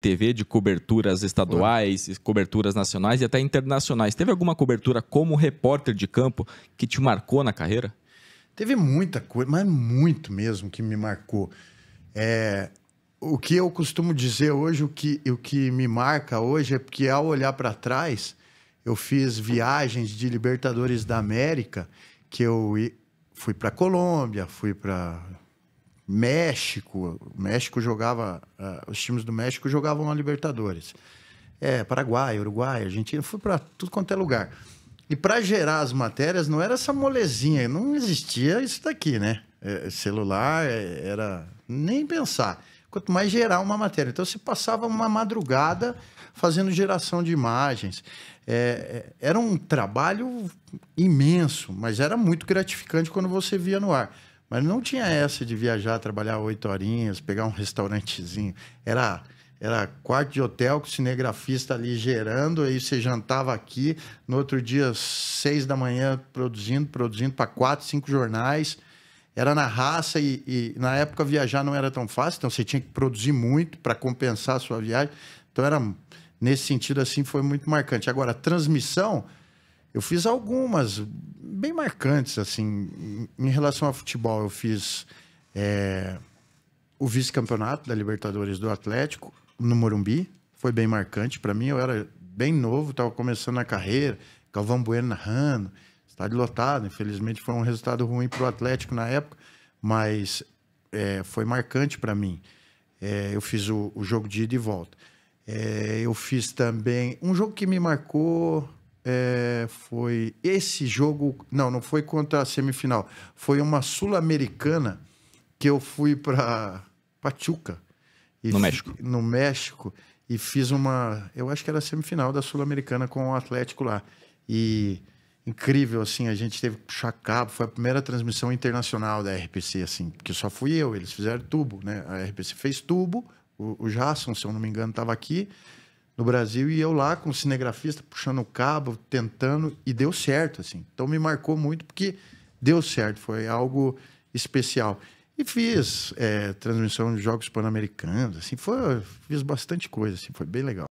TV de coberturas estaduais, coberturas nacionais e até internacionais. Teve alguma cobertura como repórter de campo que te marcou na carreira? Teve muita coisa, mas muito mesmo que me marcou. É, o que eu costumo dizer hoje, o que, o que me marca hoje é porque ao olhar para trás, eu fiz viagens de Libertadores da América, que eu fui para Colômbia, fui para México, o México jogava, uh, os times do México jogavam a Libertadores. É, Paraguai, Uruguai, Argentina, fui para tudo quanto é lugar. E para gerar as matérias não era essa molezinha, não existia isso daqui, né? É, celular é, era nem pensar. Quanto mais gerar uma matéria. Então você passava uma madrugada fazendo geração de imagens. É, é era um trabalho imenso, mas era muito gratificante quando você via no ar. Mas não tinha essa de viajar, trabalhar oito horinhas, pegar um restaurantezinho. Era era quarto de hotel com o cinegrafista ali gerando, aí você jantava aqui, no outro dia, seis da manhã, produzindo, produzindo para quatro, cinco jornais. Era na raça e, e, na época viajar não era tão fácil, então você tinha que produzir muito para compensar a sua viagem. Então era nesse sentido assim foi muito marcante. Agora, transmissão, eu fiz algumas, bem marcantes, assim. Em relação ao futebol, eu fiz é, o vice-campeonato da Libertadores do Atlético no Morumbi. Foi bem marcante para mim. Eu era bem novo, estava começando a carreira. Galvão Bueno narrando, estádio lotado. Infelizmente foi um resultado ruim para o Atlético na época, mas é, foi marcante para mim. É, eu fiz o, o, jogo de ida e volta. É, eu fiz também um jogo que me marcou é, foi esse jogo. Não, não foi contra a semifinal. Foi uma sul-americana que eu fui para Pachuca. no fi, México. No México. E fiz uma. Eu acho que era a semifinal da Sul-Americana com o Atlético lá. E incrível, assim, a gente teve que puxar cabo. Foi a primeira transmissão internacional da RPC, assim, porque só fui eu, eles fizeram tubo, né? A RPC fez tubo, o, o Jasson, se eu não me engano, estava aqui no Brasil e eu lá com o cinegrafista puxando o cabo, tentando e deu certo assim. Então me marcou muito porque deu certo, foi algo especial. E fiz é, transmissão de jogos pan-americanos, assim, foi, fiz bastante coisa, assim, foi bem legal.